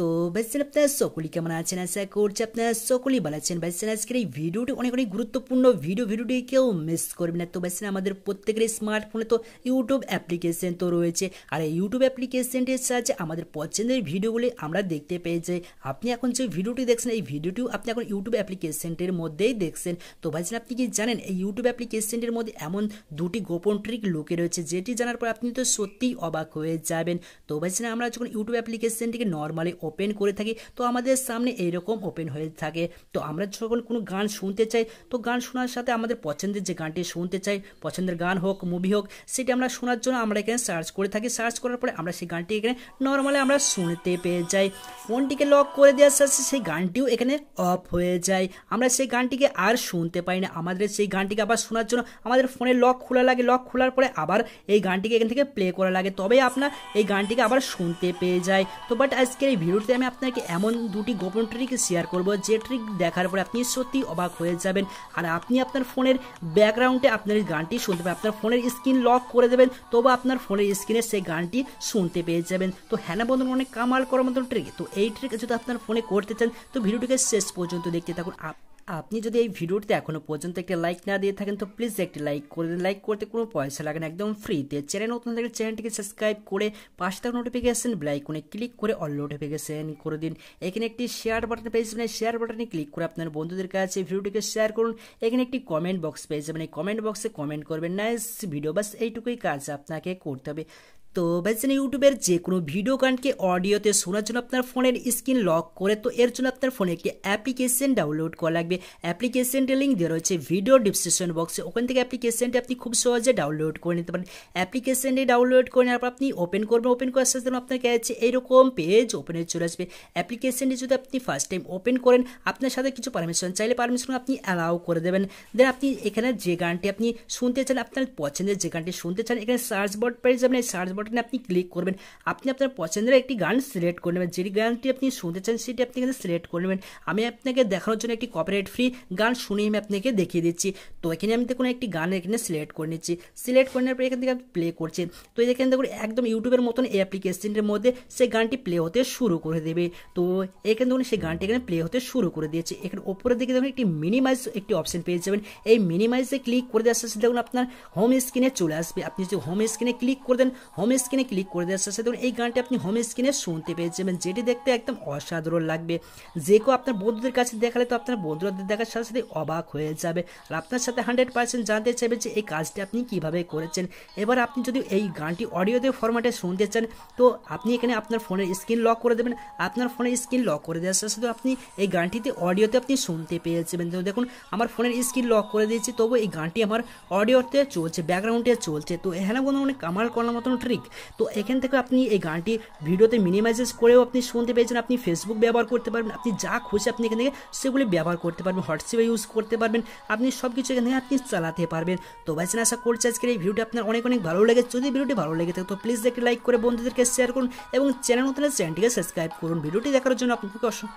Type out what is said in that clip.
তো বাইসেন আপনার সকলি কেমন আছেন আশা করছি আপনার সকলি ভালো আছেন বাইসেন আজকের এই ভিডিওটি অনেক অনেক গুরুত্বপূর্ণ ভিডিও ভিডিওটি কেউ মিস করবে না তো বাইসেন আমাদের প্রত্যেকের স্মার্টফোনে তো ইউটিউব অ্যাপ্লিকেশন তো রয়েছে আর এই ইউটিউব অ্যাপ্লিকেশনটির সাহায্যে আমাদের পছন্দের ভিডিওগুলি আমরা দেখতে পেয়ে যাই আপনি এখন যে ভিডিওটি দেখছেন এই ভিডিওটিও আপনি এখন ইউটিউব অ্যাপ্লিকেশনটির মধ্যেই দেখছেন তো বাইসেন আপনি কি জানেন এই ইউটিউব অ্যাপ্লিকেশনটির মধ্যে এমন দুটি গোপন ট্রিক লুকে রয়েছে যেটি জানার পর আপনি তো সত্যিই অবাক হয়ে যাবেন তো বাইসেন আমরা যখন ইউটিউব অ্যাপ্লিকেশনটিকে নর্মালি ওপেন করে থাকি তো আমাদের সামনে এইরকম ওপেন হয়ে থাকে তো আমরা সকল কোনো গান শুনতে চাই তো গান শোনার সাথে আমাদের পছন্দের যে গানটি শুনতে চাই পছন্দের গান হোক মুভি হোক সেটি আমরা শোনার জন্য আমরা এখানে সার্চ করে থাকি সার্চ করার পরে আমরা সেই গানটি এখানে নর্মালি আমরা শুনতে পেয়ে যাই ফোনটিকে লক করে দেওয়ার সাথে সেই গানটিও এখানে অফ হয়ে যায় আমরা সেই গানটিকে আর শুনতে পাই না আমাদের সেই গানটিকে আবার শোনার জন্য আমাদের ফোনে লক খোলা লাগে লক খোলার পরে আবার এই গানটিকে এখান থেকে প্লে করা লাগে তবে আপনার এই গানটিকে আবার শুনতে পেয়ে যায় তো বাট আজকের এই ভিডিও ভিডিওতে আমি আপনাকে এমন দুটি গোপন ট্রিক শেয়ার করব যে ট্রিক দেখার পরে আপনি সত্যি অবাক হয়ে যাবেন আর আপনি আপনার ফোনের ব্যাকগ্রাউন্ডে আপনার গানটি শুনতে পাবেন আপনার ফোনের স্ক্রিন লক করে দেবেন তবু আপনার ফোনের স্ক্রিনে সেই গানটি শুনতে পেয়ে যাবেন তো হ্যাঁ বন্ধুরা অনেক কামাল করার মতন ট্রিক তো এই ট্রিক যদি আপনার ফোনে করতে চান তো ভিডিওটিকে শেষ পর্যন্ত দেখতে থাকুন আপনি যদি এই ভিডিওটিতে এখনও পর্যন্ত একটি লাইক না দিয়ে থাকেন তো প্লিজ একটি লাইক করে দিন লাইক করতে কোনো পয়সা লাগে না একদম ফ্রিতে চ্যানেল নতুন থাকলে চ্যানেলটিকে সাবস্ক্রাইব করে পাশে থাকা নোটিফিকেশন ব্লাইকনে ক্লিক করে অল নোটিফিকেশন করে দিন এখানে একটি শেয়ার বাটন পেয়ে যাবেন শেয়ার বাটনে ক্লিক করে আপনার বন্ধুদের কাছে ভিডিওটিকে শেয়ার করুন এখানে একটি কমেন্ট বক্স পেয়ে যাবেন এই কমেন্ট বক্সে কমেন্ট করবেন নাইস ভিডিও বাস এইটুকুই কাজ আপনাকে করতে হবে তো বেসেন ইউটিউবের যে কোনো ভিডিও গানকে অডিওতে শোনার জন্য আপনার ফোনের স্ক্রিন লক করে তো এর জন্য আপনার ফোনে একটি অ্যাপ্লিকেশন ডাউনলোড করা লাগবে অ্যাপ্লিকেশনটি লিঙ্ক দেওয়া রয়েছে ভিডিও ডিসক্রিপশন বক্সে ওখান থেকে অ্যাপ্লিকেশনটি আপনি খুব সহজে ডাউনলোড করে নিতে পারেন অ্যাপ্লিকেশনটি ডাউনলোড করে নেওয়ার পর আপনি ওপেন করবেন ওপেন করার সাথে আপনার কাছে এইরকম পেজ ওপেনে চলে আসবে অ্যাপ্লিকেশনটি যদি আপনি ফার্স্ট টাইম ওপেন করেন আপনার সাথে কিছু পারমিশন চাইলে পারমিশন আপনি অ্যালাউ করে দেবেন দেন আপনি এখানে যে গানটি আপনি শুনতে চান আপনার পছন্দের যে গানটি শুনতে চান এখানে সার্চ বোর্ড পেয়ে যাবেন সার্চ বোর্ড বাটনে আপনি ক্লিক করবেন আপনি আপনার পছন্দের একটি গান সিলেক্ট করে নেবেন যেটি গানটি আপনি শুনতে চান সেটি আপনি কিন্তু সিলেক্ট করে নেবেন আমি আপনাকে দেখানোর জন্য একটি কপিরাইট ফ্রি গান শুনে আমি আপনাকে দেখিয়ে দিচ্ছি তো এখানে আমি দেখুন একটি গান এখানে সিলেক্ট করে নিচ্ছি সিলেক্ট করে নেওয়ার পর এখান থেকে আপনি প্লে করছি তো এখানে দেখুন একদম ইউটিউবের মতন এই অ্যাপ্লিকেশনের মধ্যে সে গানটি প্লে হতে শুরু করে দেবে তো এখানে দেখুন সেই গানটি এখানে প্লে হতে শুরু করে দিয়েছে এখানে ওপরের দিকে দেখুন একটি মিনিমাইজ একটি অপশন পেয়ে যাবেন এই মিনিমাইজে ক্লিক করে দেওয়ার সাথে দেখুন আপনার হোম স্ক্রিনে চলে আসবে আপনি যদি হোম স্ক্রিনে ক্লিক করে দেন হোম স্ক্রিনে ক্লিক করে দেওয়ার সাথে সাথে এই গানটি আপনি হোম স্ক্রিনে শুনতে পেয়ে যাবেন যেটি দেখতে একদম অসাধারণ লাগবে যে কেউ আপনার বন্ধুদের কাছে দেখালে তো আপনার বন্ধুদের দেখার সাথে সাথে অবাক হয়ে যাবে আর আপনার সাথে হান্ড্রেড পার্সেন্ট জানতে চাইবে যে এই কাজটি আপনি কিভাবে করেছেন এবার আপনি যদি এই গানটি অডিওতে ফরম্যাটে শুনতে চান তো আপনি এখানে আপনার ফোনের স্ক্রিন লক করে দেবেন আপনার ফোনের স্ক্রিন লক করে দেওয়ার সাথে সাথে আপনি এই গানটিতে অডিওতে আপনি শুনতে পেয়ে যাবেন তো দেখুন আমার ফোনের স্ক্রিন লক করে দিয়েছি তবু এই গানটি আমার অডিওতে চলছে ব্যাকগ্রাউন্ডে চলছে তো এখানে কোনো অনেক কামাল করার মতন ট্রিক তো এখান থেকে আপনি এই গানটি ভিডিওতে মিনিমাইজেস করেও আপনি শুনতে পেয়েছেন আপনি ফেসবুক ব্যবহার করতে পারবেন আপনি যা খুশি আপনি এখান থেকে সেগুলি ব্যবহার করতে পারবেন হোয়াটসঅ্যাপে ইউজ করতে পারবেন আপনি সব কিছু এখান থেকে আপনি চালাতে পারবেন তো বাইসেন আশা করছি আজকের এই ভিডিওটি আপনার অনেক অনেক ভালো লাগে যদি ভিডিওটি ভালো লেগে থাকে তো প্লিজ একটি লাইক করে বন্ধুদেরকে শেয়ার করুন এবং চ্যানেল মতো চ্যানেলটিকে সাবস্ক্রাইব করুন ভিডিওটি দেখার জন্য আপনাকে অসংখ্য